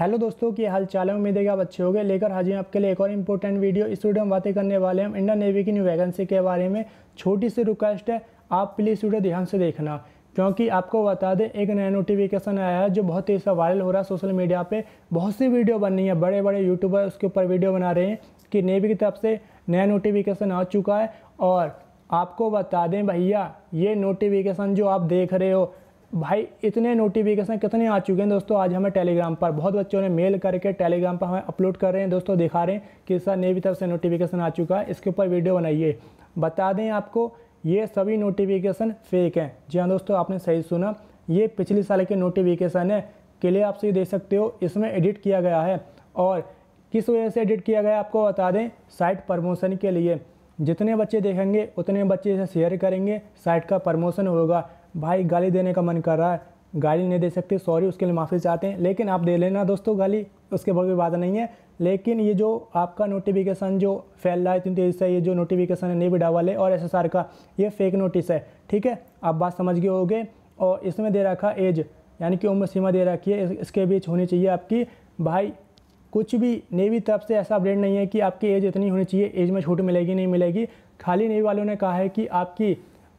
hello दोस्तों की हाल चाल है उम्मीद है कि आप अच्छे हो गए लेकर हाजिर आपके लिए एक और इम्पोर्टेंट वीडियो इस वीडियो में बातें करने वाले हम इंडियन नेवी की न्यू वैकेंसी के बारे में छोटी सी रिक्वेस्ट है आप प्लीज़ वीडियो ध्यान से देखना क्योंकि आपको बता दें एक नया नोटिफिकेशन आया है जो बहुत तेज़ से वायरल हो रहा है सोशल मीडिया पर बहुत सी वीडियो बन रही है बड़े बड़े यूट्यूबर उसके ऊपर वीडियो बना रहे हैं कि नेवी की तरफ से नया नोटिफिकेशन आ चुका है और आपको बता दें भैया ये नोटिफिकेशन जो आप देख रहे हो भाई इतने नोटिफिकेशन कितने आ चुके हैं दोस्तों आज हमें टेलीग्राम पर बहुत बच्चों ने मेल करके टेलीग्राम पर हमें अपलोड कर रहे हैं दोस्तों दिखा रहे हैं कि सर नेवी तरफ से नोटिफिकेशन आ चुका है इसके ऊपर वीडियो बनाइए बता दें आपको ये सभी नोटिफिकेशन फेक हैं जी हाँ दोस्तों आपने सही सुना ये पिछले साल के नोटिफिकेशन है क्लियर आप सही देख सकते हो इसमें एडिट किया गया है और किस वजह से एडिट किया गया आपको बता दें साइट प्रमोशन के लिए जितने बच्चे देखेंगे उतने बच्चे इसे शेयर करेंगे साइट का प्रमोशन होगा भाई गाली देने का मन कर रहा है गाली नहीं दे सकते सॉरी उसके लिए माफ़ी चाहते हैं लेकिन आप दे लेना दोस्तों गाली उसके बाद भी बात नहीं है लेकिन ये जो आपका नोटिफिकेशन जो फैल रहा है इतनी तेज़ी से ये जो नोटिफिकेशन है नेवी बिडा वाले और एसएसआर का ये फेक नोटिस है ठीक है आप बात समझ गए होगे और इसमें दे रखा एज यानी कि उम्र सीमा दे रखी है इसके बीच होनी चाहिए आपकी भाई कुछ भी नेवी तरफ से ऐसा अपडेट नहीं है कि आपकी एज इतनी होनी चाहिए एज में छूट मिलेगी नहीं मिलेगी खाली नेवी वालों ने कहा है कि आपकी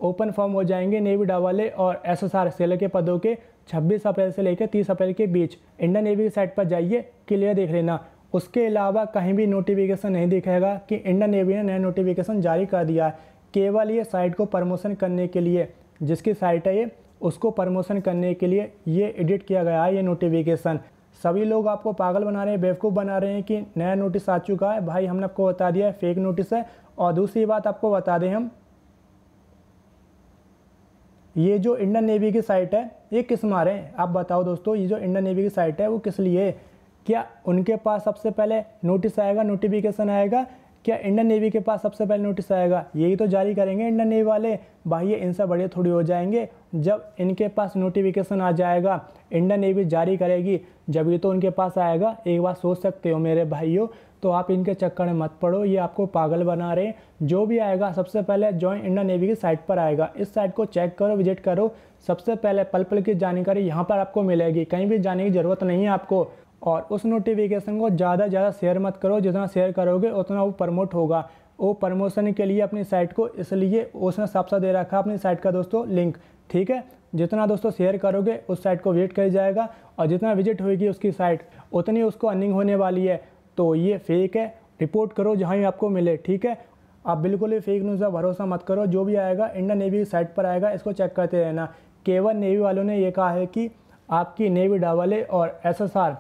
ओपन फॉर्म हो जाएंगे नेवी डावाले और एस एस आर सेलर के पदों के 26 अप्रैल से लेकर 30 अप्रैल के बीच इंडियन नेवी की साइट पर जाइए क्लियर देख लेना उसके अलावा कहीं भी नोटिफिकेशन नहीं दिखेगा कि इंडियन नेवी ने नया नोटिफिकेशन जारी कर दिया है केवल ये साइट को प्रमोशन करने के लिए जिसकी साइट है ये उसको प्रमोशन करने के लिए ये एडिट किया गया है ये नोटिफिकेशन सभी लोग आपको पागल बना रहे हैं बेवकूफ़ बना रहे हैं कि नया नोटिस आ चुका है भाई हमने आपको बता दिया है फेक नोटिस है और दूसरी बात आपको बता दें हम ये जो इंडियन नेवी की साइट है ये किस मारे हैं आप बताओ दोस्तों ये जो इंडियन नेवी की साइट है वो किस लिए क्या उनके पास सबसे पहले नोटिस आएगा नोटिफिकेशन आएगा क्या इंडियन नेवी के पास सबसे पहले नोटिस आएगा यही तो जारी करेंगे इंडियन नेवी वाले भाई इनसे बड़े थोड़ी हो जाएंगे जब इनके पास नोटिफिकेशन आ जाएगा इंडियन नेवी जारी करेगी जब ये तो उनके पास आएगा एक बार सोच सकते हो मेरे भाइयों तो आप इनके चक्कर में मत पड़ो ये आपको पागल बना रहे जो भी आएगा सबसे पहले जॉइन इंडियन नेवी की साइट पर आएगा इस साइट को चेक करो विजिट करो सबसे पहले पल पल की जानकारी यहाँ पर आपको मिलेगी कहीं भी जाने की ज़रूरत नहीं है आपको और उस नोटिफिकेशन को ज़्यादा से ज़्यादा शेयर मत करो जितना शेयर करोगे उतना वो प्रमोट होगा वो प्रमोशन के लिए अपनी साइट को इसलिए उसने साफ सा दे रखा अपनी साइट का दोस्तों लिंक ठीक है जितना दोस्तों शेयर करोगे उस साइट को विजिट कर जाएगा और जितना विजिट होगी उसकी साइट उतनी उसको अर्निंग होने वाली है तो ये फेक है रिपोर्ट करो जहाँ ही आपको मिले ठीक है आप बिल्कुल भी फेक न्यूज़ का भरोसा मत करो जो भी आएगा इंडियन नेवी की साइट पर आएगा इसको चेक करते रहना केवल नेवी वालों ने यह कहा है कि आपकी नेवी डावले और एसएसआर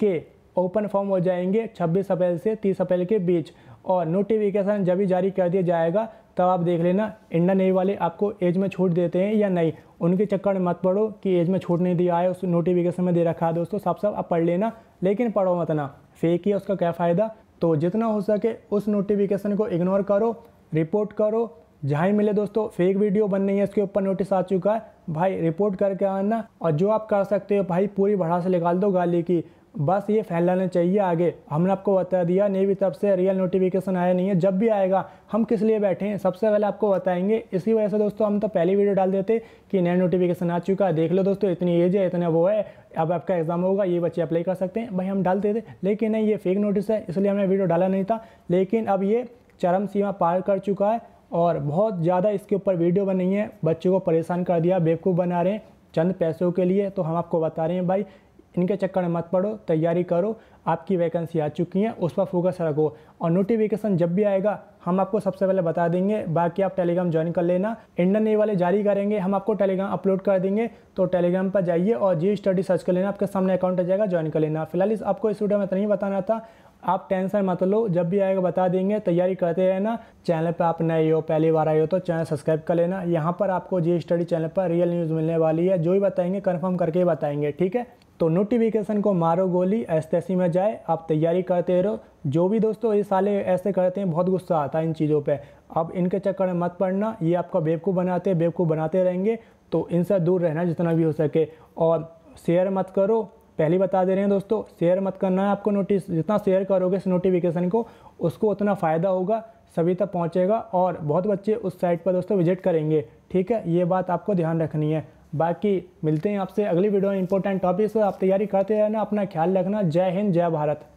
के ओपन फॉर्म हो जाएंगे 26 अप्रैल से 30 अप्रैल के बीच और नोटिफिकेशन जब भी जारी कर दिया जाएगा तब आप देख लेना इंडियन नेवी वाले आपको एज में छूट देते हैं या नहीं उनके चक्कर में मत पढ़ो कि एज में छूट नहीं दिया है उस नोटिफिकेशन में दे रखा है दोस्तों साफ साफ आप पढ़ लेना लेकिन पढ़ो मत ना फेक या उसका क्या फ़ायदा तो जितना हो सके उस नोटिफिकेशन को इग्नोर करो रिपोर्ट करो जहाँ ही मिले दोस्तों फेक वीडियो बन रही है इसके ऊपर नोटिस आ चुका है भाई रिपोर्ट करके आना और जो आप कर सकते हो भाई पूरी से निकाल दो गाली की बस ये फैलाना चाहिए आगे हमने आपको बता दिया नेवी तब से रियल नोटिफिकेशन आया नहीं है जब भी आएगा हम किस लिए बैठे हैं सबसे पहले आपको बताएंगे इसी वजह से दोस्तों हम तो पहले वीडियो डाल देते कि नया नोटिफिकेशन आ चुका है देख लो दोस्तों इतनी एज है इतना वो है अब आपका एग्ज़ाम होगा ये बच्चे अप्लाई कर सकते हैं भाई हम डालते थे लेकिन नहीं ये फेक नोटिस है इसलिए हमने वीडियो डाला नहीं था लेकिन अब ये चरम सीमा पार कर चुका है और बहुत ज़्यादा इसके ऊपर वीडियो बनी है बच्चों को परेशान कर दिया बेवकूफ़ बना रहे हैं चंद पैसों के लिए तो हम आपको बता रहे हैं भाई इनके चक्कर में मत पड़ो तैयारी करो आपकी वैकेंसी आ चुकी है उस पर फोकस रखो और नोटिफिकेशन जब भी आएगा हम आपको सबसे पहले बता देंगे बाकी आप टेलीग्राम ज्वाइन कर लेना इंडियन ए वाले जारी करेंगे हम आपको टेलीग्राम अपलोड कर देंगे तो टेलीग्राम पर जाइए और जी स्टडी सर्च कर लेना आपके सामने अकाउंट आ जाएगा ज्वाइन कर लेना फिलहाल इस आपको इस वीडियो में इतना ही बताना था आप टेंशन मत लो जब भी आएगा बता देंगे तैयारी करते रहना चैनल पर आप नए हो पहली बार आए हो तो चैनल सब्सक्राइब कर लेना यहाँ पर आपको जी स्टडी चैनल पर रियल न्यूज़ मिलने वाली है जो भी बताएंगे कन्फर्म करके बताएंगे ठीक है तो नोटिफिकेशन को मारो गोली एस्तेसी में जाए आप तैयारी करते रहो जो भी दोस्तों ये साले ऐसे करते हैं बहुत गुस्सा आता है इन चीज़ों पे अब इनके चक्कर में मत पड़ना ये आपका बेवकूफ़ बनाते बेवकूफ़ बनाते रहेंगे तो इनसे दूर रहना जितना भी हो सके और शेयर मत करो पहले बता दे रहे हैं दोस्तों शेयर मत करना है आपको नोटिस जितना शेयर करोगे इस नोटिफिकेशन को उसको उतना फ़ायदा होगा सभी तक पहुंचेगा और बहुत बच्चे उस साइट पर दोस्तों विजिट करेंगे ठीक है ये बात आपको ध्यान रखनी है बाकी मिलते हैं आपसे अगली वीडियो में इंपॉर्टेंट टॉपिक्स आप तैयारी करते रहना अपना ख्याल रखना जय हिंद जय भारत